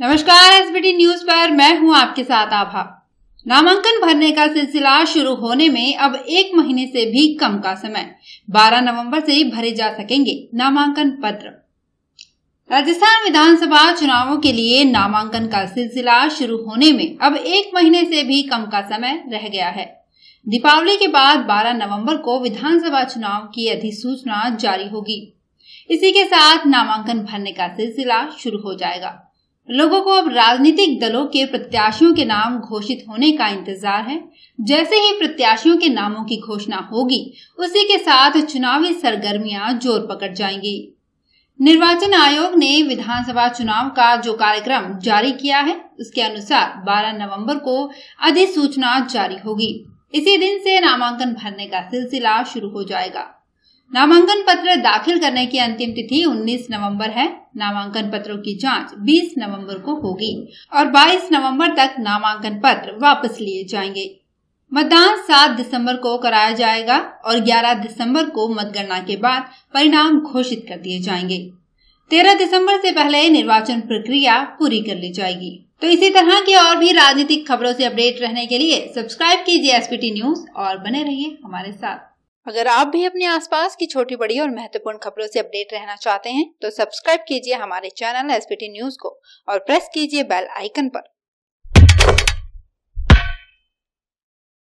नमस्कार SBT news पर मैं हूं आपके साथ आभा नामांकन भरने का सिलसिला शुरू होने में अब एक महीने से भी कम का समय 12 नवंबर से भरे जा सकेंगे नामांकन पत्र राजस्थान विधानसभा चुनावों के लिए नामांकन का सिलसिला शुरू होने में अब एक महीने से भी कम का समय रह गया है दीपावली के बाद 12 नवंबर को विधानसभा चुनाव की अधिसूचना जारी होगी इसी के साथ नामांकन भरने का सिलसिला शुरू हो जाएगा लोगों को अब राजनीतिक दलों के प्रत्याशियों के नाम घोषित होने का इंतजार है जैसे ही प्रत्याशियों के नामों की घोषणा होगी उसी के साथ चुनावी सरगर्मियां जोर पकड़ जाएंगी निर्वाचन आयोग ने विधानसभा चुनाव का जो कार्यक्रम जारी किया है उसके अनुसार 12 नवंबर को अधिसूचना जारी होगी इसी दिन से नामांकन भरने का सिलसिला शुरू हो जाएगा नामांकन पत्र दाखिल करने की अंतिम तिथि 19 नवंबर है नामांकन पत्रों की जांच 20 नवंबर को होगी और 22 नवंबर तक नामांकन पत्र वापस लिए जाएंगे मतदान 7 दिसंबर को कराया जाएगा और 11 दिसंबर को मतगणना के बाद परिणाम घोषित कर दिए जाएंगे तेरह दिसंबर से पहले निर्वाचन प्रक्रिया पूरी कर ली जाएगी तो इसी तरह की और भी राजनीतिक खबरों से अपडेट रहने के लिए सब्सक्राइब कीजिए एसपीटी न्यूज और बने रहिए हमारे साथ अगर आप भी अपने आसपास की छोटी बड़ी और महत्वपूर्ण खबरों से अपडेट रहना चाहते हैं तो सब्सक्राइब कीजिए हमारे चैनल एसपीटी न्यूज को और प्रेस कीजिए बेल आइकन आरोप